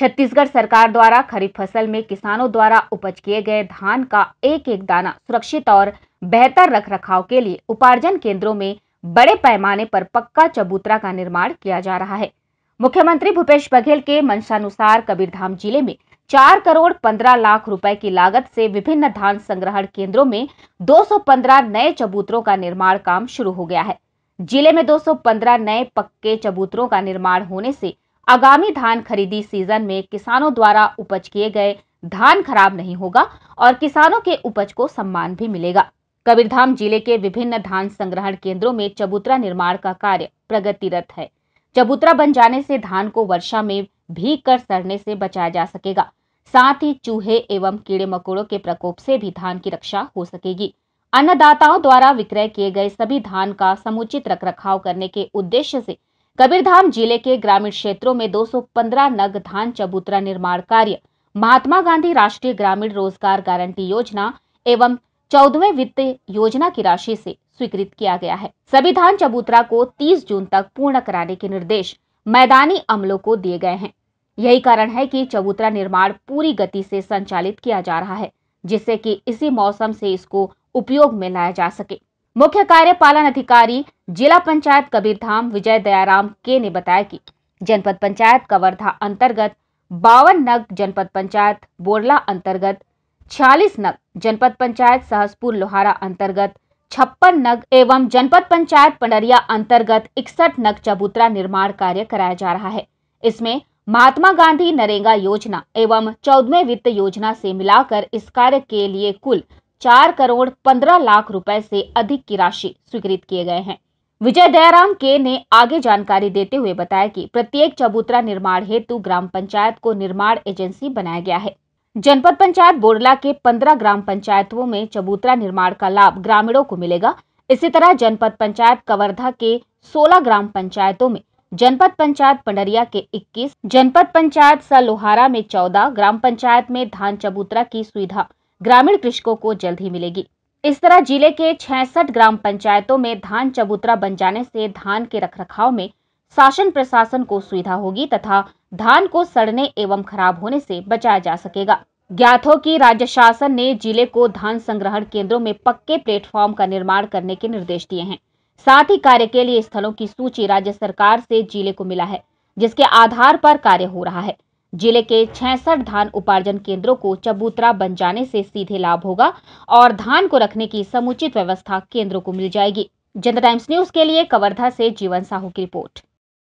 छत्तीसगढ़ सरकार द्वारा खरीफ फसल में किसानों द्वारा उपज किए गए धान का एक एक दाना सुरक्षित और बेहतर रख रखाव के लिए उपार्जन केंद्रों में बड़े पैमाने पर पक्का चबूतरा का निर्माण किया जा रहा है मुख्यमंत्री भूपेश बघेल के मंशानुसार कबीरधाम जिले में चार करोड़ पंद्रह लाख रुपए की लागत से विभिन्न धान संग्रहण केंद्रों में दो नए चबूतरों का निर्माण काम शुरू हो गया है जिले में दो नए पक्के चबूतरों का निर्माण होने से आगामी धान खरीदी सीजन में किसानों द्वारा उपज किए गए धान खराब नहीं होगा और किसानों के उपज को सम्मान भी मिलेगा कबीरधाम जिले के विभिन्न धान संग्रहण केंद्रों में चबूतरा निर्माण का कार्य प्रगतिरत है चबूतरा बन जाने से धान को वर्षा में भीग कर सड़ने से बचाया जा सकेगा साथ ही चूहे एवं कीड़े मकोड़ों के प्रकोप से भी धान की रक्षा हो सकेगी अन्नदाताओं द्वारा विक्रय किए गए सभी धान का समुचित रख रखाव करने के उद्देश्य से कबीरधाम जिले के ग्रामीण क्षेत्रों में 215 नग धान चबूतरा निर्माण कार्य महात्मा गांधी राष्ट्रीय ग्रामीण रोजगार गारंटी योजना एवं चौदहवें वित्त योजना की राशि से स्वीकृत किया गया है सभी धान चबूतरा को 30 जून तक पूर्ण कराने के निर्देश मैदानी अमलों को दिए गए हैं यही कारण है कि चबूतरा निर्माण पूरी गति से संचालित किया जा रहा है जिससे कि इसी मौसम से इसको उपयोग में लाया जा सके मुख्य कार्यपालन अधिकारी जिला पंचायत कबीरधाम विजय दयाराम के ने बताया कि जनपद पंचायत कवर्धा अंतर्गत बावन नग जनपद पंचायत बोरला अंतर्गत छियालीस नग जनपद पंचायत सहसपुर लोहारा अंतर्गत छप्पन नग एवं जनपद पंचायत पंडरिया अंतर्गत इकसठ नग चबूतरा निर्माण कार्य कराया जा रहा है इसमें महात्मा गांधी नरेगा योजना एवं चौदवे वित्त योजना से मिलाकर इस कार्य के लिए कुल चार करोड़ पंद्रह लाख रुपए से अधिक की राशि स्वीकृत किए गए हैं विजय दयाराम के ने आगे जानकारी देते हुए बताया कि प्रत्येक चबूतरा निर्माण हेतु ग्राम पंचायत को निर्माण एजेंसी बनाया गया है जनपद पंचायत बोरला के पंद्रह ग्राम पंचायतों में चबूतरा निर्माण का लाभ ग्रामीणों को मिलेगा इसी तरह जनपद पंचायत कवर्धा के सोलह ग्राम पंचायतों में जनपद पंचायत पंडरिया के 21, जनपद पंचायत सलोहारा में 14, ग्राम पंचायत में धान चबूतरा की सुविधा ग्रामीण कृषकों को जल्द ही मिलेगी इस तरह जिले के छियासठ ग्राम पंचायतों में धान चबूतरा बन जाने से धान के रखरखाव में शासन प्रशासन को सुविधा होगी तथा धान को सड़ने एवं खराब होने से बचाया जा सकेगा ज्ञात हो की राज्य शासन ने जिले को धान संग्रहण केंद्रों में पक्के प्लेटफॉर्म का निर्माण करने के निर्देश दिए हैं साथ ही कार्य के लिए स्थलों की सूची राज्य सरकार से जिले को मिला है जिसके आधार पर कार्य हो रहा है जिले के छसठ धान उपार्जन केंद्रों को चबूतरा बन जाने से सीधे लाभ होगा और धान को रखने की समुचित व्यवस्था केंद्रों को मिल जाएगी जनता टाइम्स न्यूज के लिए कवर्धा से जीवन साहू की रिपोर्ट